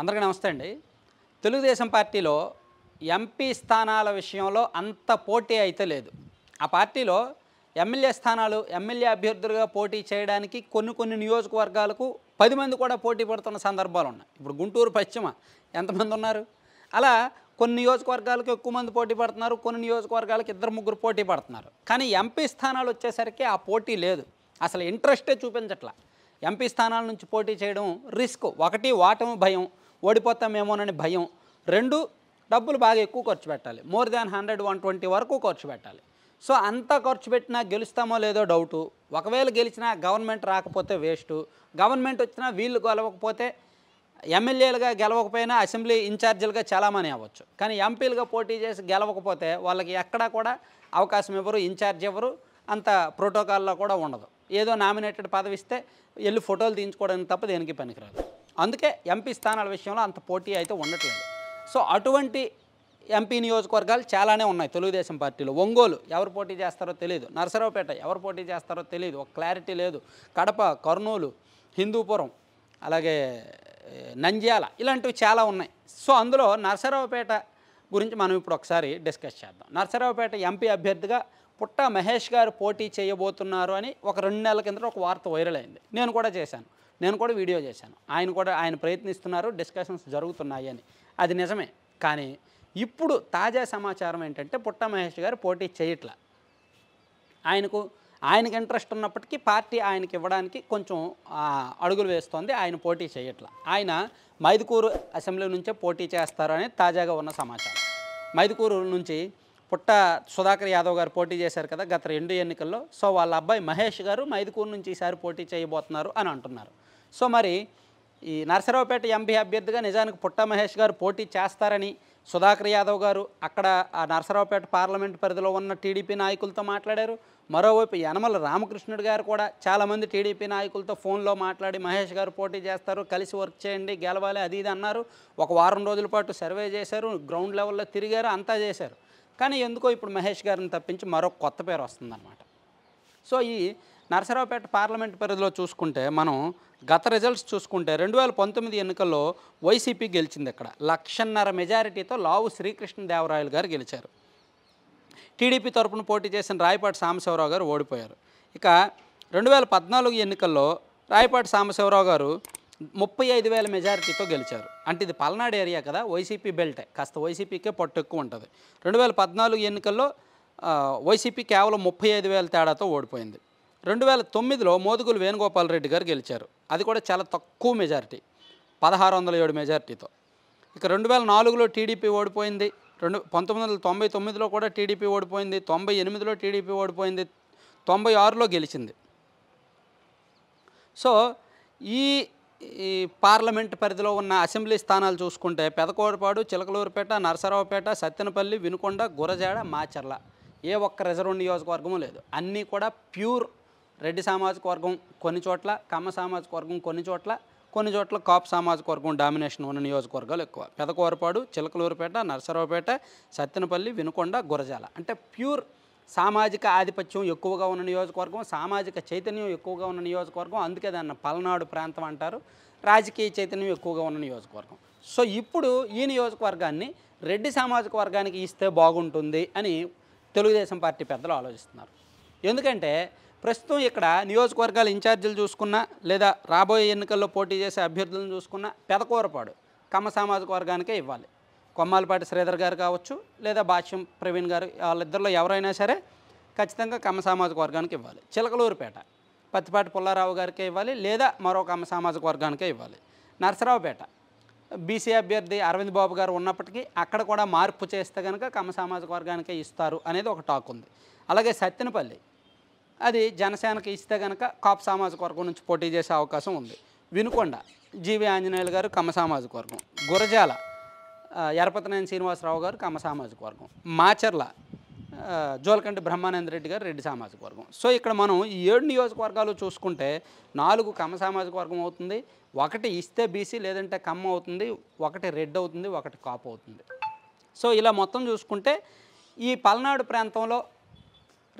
అందరికీ నమస్తే అండి తెలుగుదేశం పార్టీలో ఎంపీ స్థానాల విషయంలో అంత పోటీ అయితే లేదు ఆ పార్టీలో ఎమ్మెల్యే స్థానాలు ఎమ్మెల్యే అభ్యర్థులుగా పోటీ చేయడానికి కొన్ని కొన్ని నియోజకవర్గాలకు పది మంది కూడా పోటీ పడుతున్న సందర్భాలు ఉన్నాయి ఇప్పుడు గుంటూరు పశ్చిమ ఎంతమంది ఉన్నారు అలా కొన్ని నియోజకవర్గాలకు ఎక్కువ మంది పోటీ పడుతున్నారు కొన్ని నియోజకవర్గాలకు ఇద్దరు ముగ్గురు పోటీ పడుతున్నారు కానీ ఎంపీ స్థానాలు వచ్చేసరికి ఆ పోటీ లేదు అసలు ఇంట్రెస్టే చూపించట్లా ఎంపీ స్థానాల నుంచి పోటీ చేయడం రిస్క్ ఒకటి వాటము భయం ఓడిపోతామేమోనని భయం రెండు డబ్బులు బాగా ఎక్కువ ఖర్చు పెట్టాలి more than hundred one twenty వరకు ఖర్చు పెట్టాలి సో అంతా ఖర్చు పెట్టినా గెలుస్తామో లేదో డౌటు ఒకవేళ గెలిచినా గవర్నమెంట్ రాకపోతే వేస్టు గవర్నమెంట్ వచ్చినా వీళ్ళు గెలవకపోతే ఎమ్మెల్యేలుగా గెలవకపోయినా అసెంబ్లీ ఇన్ఛార్జీలుగా చాలామంది అవ్వచ్చు కానీ ఎంపీలుగా పోటీ చేసి గెలవకపోతే వాళ్ళకి ఎక్కడా కూడా అవకాశం ఇవ్వరు ఇన్ఛార్జ్ ఇవ్వరు అంత ప్రోటోకాల్లో కూడా ఉండదు ఏదో నామినేటెడ్ పదవిస్తే వెళ్ళి ఫోటోలు తీయించుకోవడానికి తప్ప దేనికి పనికిరాదు అందుకే ఎంపీ స్థానాల విషయంలో అంత పోటీ అయితే ఉండట్లేదు సో అటువంటి ఎంపీ నియోజకవర్గాలు చాలానే ఉన్నాయి తెలుగుదేశం పార్టీలో ఒంగోలు ఎవరు పోటీ చేస్తారో తెలియదు నరసరావుపేట ఎవరు పోటీ చేస్తారో తెలియదు ఒక క్లారిటీ లేదు కడప కర్నూలు హిందూపురం అలాగే నంజ్యాల ఇలాంటివి చాలా ఉన్నాయి సో అందులో నరసరావుపేట గురించి మనం ఇప్పుడు ఒకసారి డిస్కస్ చేద్దాం నరసరావుపేట ఎంపీ అభ్యర్థిగా పుట్ట మహేష్ గారు పోటీ చేయబోతున్నారు అని ఒక రెండు నెలల కింద ఒక వార్త వైరల్ అయింది నేను కూడా చేశాను నేను కూడా వీడియో చేశాను ఆయన కూడా ఆయన ప్రయత్నిస్తున్నారు డిస్కషన్స్ జరుగుతున్నాయి అని అది నిజమే కానీ ఇప్పుడు తాజా సమాచారం ఏంటంటే పుట్ట మహేష్ గారు పోటీ చేయట్ల ఆయనకు ఆయనకు ఇంట్రెస్ట్ ఉన్నప్పటికీ పార్టీ ఆయనకి ఇవ్వడానికి కొంచెం అడుగులు వేస్తోంది ఆయన పోటీ చేయట్ల ఆయన మైదుకూరు అసెంబ్లీ నుంచే పోటీ చేస్తారు అనేది తాజాగా ఉన్న సమాచారం మైదుకూరు నుంచి పుట్ట సుధాకర్ యాదవ్ గారు పోటీ చేశారు కదా గత రెండు ఎన్నికల్లో సో వాళ్ళ అబ్బాయి మహేష్ గారు మైదుకూరు నుంచి ఈసారి పోటీ చేయబోతున్నారు అని అంటున్నారు సో మరి ఈ నరసరావుపేట ఎంపీ అభ్యర్థిగా నిజానికి పుట్ట మహేష్ గారు పోటీ చేస్తారని సుధాకర్ యాదవ్ గారు అక్కడ ఆ నరసరావుపేట పార్లమెంట్ పరిధిలో ఉన్న టీడీపీ నాయకులతో మాట్లాడారు మరోవైపు యనమల రామకృష్ణుడు గారు కూడా చాలామంది టీడీపీ నాయకులతో ఫోన్లో మాట్లాడి మహేష్ గారు పోటీ చేస్తారు కలిసి వర్క్ చేయండి గెలవాలి అది ఇది అన్నారు ఒక వారం రోజుల పాటు సర్వే చేశారు గ్రౌండ్ లెవెల్లో తిరిగారు అంతా చేశారు కానీ ఎందుకో ఇప్పుడు మహేష్ గారిని తప్పించి మరో కొత్త పేరు వస్తుందన్నమాట సో ఈ నరసరావుపేట పార్లమెంట్ పరిధిలో చూసుకుంటే మనం గత రిజల్ట్స్ చూసుకుంటే రెండు వేల పంతొమ్మిది ఎన్నికల్లో వైసీపీ గెలిచింది ఇక్కడ లక్షన్నర మెజారిటీతో లావు శ్రీకృష్ణదేవరాయలు గారు గెలిచారు టీడీపీ తరపున పోటీ చేసిన రాయపాటి సాంబశివరావు గారు ఓడిపోయారు ఇక రెండు వేల పద్నాలుగు ఎన్నికల్లో రాయపాటి సాంబశివరావు గారు ముప్పై ఐదు వేల మెజారిటీతో గెలిచారు అంటే ఇది పల్నాడు ఏరియా కదా వైసీపీ బెల్టే కాస్త వైసీపీకే పొట్టు ఎక్కువ ఉంటుంది రెండు వేల పద్నాలుగు ఎన్నికల్లో వైసీపీ కేవలం ముప్పై ఐదు వేల తేడాతో ఓడిపోయింది రెండు వేల తొమ్మిదిలో మోదుగులు వేణుగోపాల్ రెడ్డి గారు గెలిచారు అది కూడా చాలా తక్కువ మెజారిటీ పదహారు వందల ఏడు మెజారిటీతో ఇక రెండు వేల నాలుగులో టీడీపీ ఓడిపోయింది రెండు పంతొమ్మిది వందల తొంభై తొమ్మిదిలో కూడా టీడీపీ ఓడిపోయింది తొంభై ఎనిమిదిలో టీడీపీ ఓడిపోయింది తొంభై ఆరులో గెలిచింది సో ఈ పార్లమెంట్ పరిధిలో ఉన్న అసెంబ్లీ స్థానాలు చూసుకుంటే పెదకోడపాడు చిలకలూరుపేట నరసరావుపేట సత్తెనపల్లి వినుకొండ గురజాడ మాచర్ల ఏ ఒక్క రిజర్వ్ నియోజకవర్గమూ లేదు అన్నీ కూడా ప్యూర్ రెడ్డి సామాజిక వర్గం కొన్ని చోట్ల కమ్మ సామాజిక వర్గం కొన్ని చోట్ల కొన్ని చోట్ల కాపు సామాజిక వర్గం డామినేషన్ ఉన్న నియోజకవర్గాలు ఎక్కువ పెదకూరపాడు చిలకలూరుపేట నర్సరావుపేట సత్తెనపల్లి వినుకొండ గురజాల అంటే ప్యూర్ సామాజిక ఆధిపత్యం ఎక్కువగా ఉన్న నియోజకవర్గం సామాజిక చైతన్యం ఎక్కువగా ఉన్న నియోజకవర్గం అందుకే దాన్ని పల్నాడు ప్రాంతం అంటారు రాజకీయ చైతన్యం ఎక్కువగా ఉన్న నియోజకవర్గం సో ఇప్పుడు ఈ నియోజకవర్గాన్ని రెడ్డి సామాజిక వర్గానికి ఇస్తే బాగుంటుంది అని తెలుగుదేశం పార్టీ పెద్దలు ఆలోచిస్తున్నారు ఎందుకంటే ప్రస్తుతం ఇక్కడ నియోజకవర్గాల ఇన్ఛార్జీలు చూసుకున్నా లేదా రాబోయే ఎన్నికల్లో పోటీ చేసే అభ్యర్థులను చూసుకున్నా పెదకూరపాడు కమ్మ సామాజిక వర్గానికే ఇవ్వాలి కొమ్మాలపాటి శ్రీధర్ గారు కావచ్చు లేదా భాష్యం ప్రవీణ్ గారు వాళ్ళిద్దరిలో ఎవరైనా సరే ఖచ్చితంగా కమ్మ సామాజిక వర్గానికి ఇవ్వాలి చిలకలూరుపేట పత్తిపాటి పుల్లారావు గారికే ఇవ్వాలి లేదా మరో కమ్మ సామాజిక వర్గానికే ఇవ్వాలి నరసరావుపేట బీసీ అభ్యర్థి అరవింద్ బాబు గారు ఉన్నప్పటికీ అక్కడ కూడా మార్పు చేస్తే కనుక కమ్మ సామాజిక వర్గానికే ఇస్తారు అనేది ఒక టాక్ ఉంది అలాగే సత్తెనపల్లి అది జనసేనకి ఇస్తే కనుక కాపు సామాజిక వర్గం నుంచి పోటీ చేసే అవకాశం ఉంది వినుకొండ జీవి ఆంజనేయులు గారు కమ్మ సామాజిక వర్గం గురజాల ఎరపతనేని శ్రీనివాసరావు గారు కమ్మ సామాజిక వర్గం మాచర్ల జోలకంటి బ్రహ్మానంద రెడ్డి గారు రెడ్డి సామాజిక వర్గం సో ఇక్కడ మనం ఈ ఏడు నియోజకవర్గాలు చూసుకుంటే నాలుగు కమ్మ సామాజిక వర్గం అవుతుంది ఒకటి ఇస్తే బీసీ లేదంటే కమ్మ అవుతుంది ఒకటి రెడ్ అవుతుంది ఒకటి కాపు అవుతుంది సో ఇలా మొత్తం చూసుకుంటే ఈ పల్నాడు ప్రాంతంలో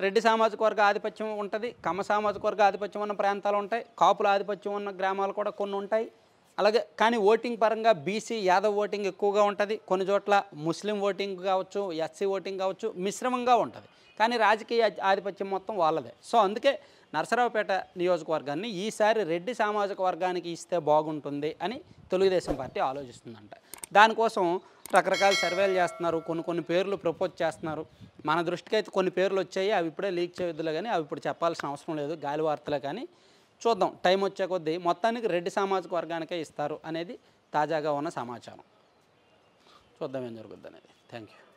రెడ్డి సామాజిక వర్గ ఆధిపత్యం ఉంటుంది కమ్మ సామాజిక వర్గ ఆధిపత్యం ఉన్న ప్రాంతాలు ఉంటాయి కాపుల ఆధిపత్యం ఉన్న గ్రామాలు కూడా కొన్ని ఉంటాయి అలాగే కానీ ఓటింగ్ పరంగా బీసీ యాదవ్ ఓటింగ్ ఎక్కువగా ఉంటుంది కొన్ని చోట్ల ముస్లిం ఓటింగ్ కావచ్చు ఎస్సీ ఓటింగ్ కావచ్చు మిశ్రమంగా ఉంటుంది కానీ రాజకీయ ఆధిపత్యం మొత్తం వాళ్ళదే సో అందుకే నరసరావుపేట నియోజకవర్గాన్ని ఈసారి రెడ్డి సామాజిక వర్గానికి ఇస్తే బాగుంటుంది అని తెలుగుదేశం పార్టీ ఆలోచిస్తుందంట దానికోసం రకరకాల సర్వేలు చేస్తున్నారు కొన్ని కొన్ని పేర్లు ప్రపోజ్ చేస్తున్నారు మన దృష్టికి అయితే కొన్ని పేర్లు వచ్చాయి అవి ఇప్పుడే లీక్ చేయొద్దులే కానీ అవి ఇప్పుడు చెప్పాల్సిన అవసరం లేదు గాలి వార్తలే కానీ చూద్దాం టైం వచ్చే కొద్దీ మొత్తానికి రెడ్డి సామాజిక వర్గానికే ఇస్తారు అనేది తాజాగా ఉన్న సమాచారం చూద్దాం ఏం జరుగుద్ది అనేది థ్యాంక్ యూ